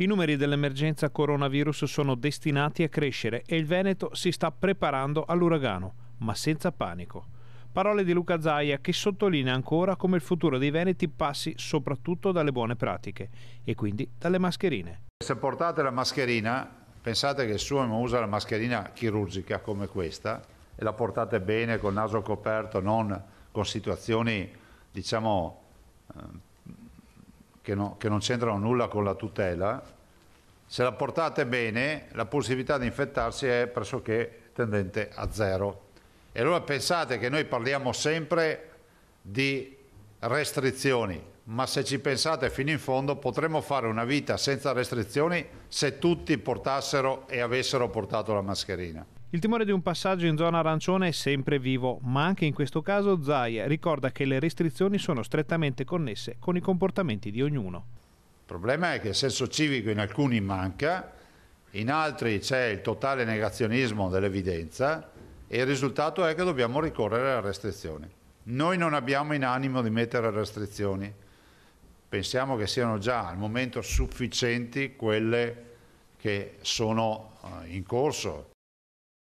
I numeri dell'emergenza coronavirus sono destinati a crescere e il Veneto si sta preparando all'uragano, ma senza panico. Parole di Luca Zaia che sottolinea ancora come il futuro dei Veneti passi soprattutto dalle buone pratiche e quindi dalle mascherine. Se portate la mascherina, pensate che il Suomo usa la mascherina chirurgica come questa e la portate bene col naso coperto, non con situazioni diciamo eh, che, no, che non c'entrano nulla con la tutela, se la portate bene la possibilità di infettarsi è pressoché tendente a zero. E allora pensate che noi parliamo sempre di restrizioni, ma se ci pensate fino in fondo potremmo fare una vita senza restrizioni se tutti portassero e avessero portato la mascherina. Il timore di un passaggio in zona arancione è sempre vivo, ma anche in questo caso Zaia ricorda che le restrizioni sono strettamente connesse con i comportamenti di ognuno. Il problema è che il senso civico in alcuni manca, in altri c'è il totale negazionismo dell'evidenza e il risultato è che dobbiamo ricorrere alle restrizioni. Noi non abbiamo in animo di mettere restrizioni, pensiamo che siano già al momento sufficienti quelle che sono eh, in corso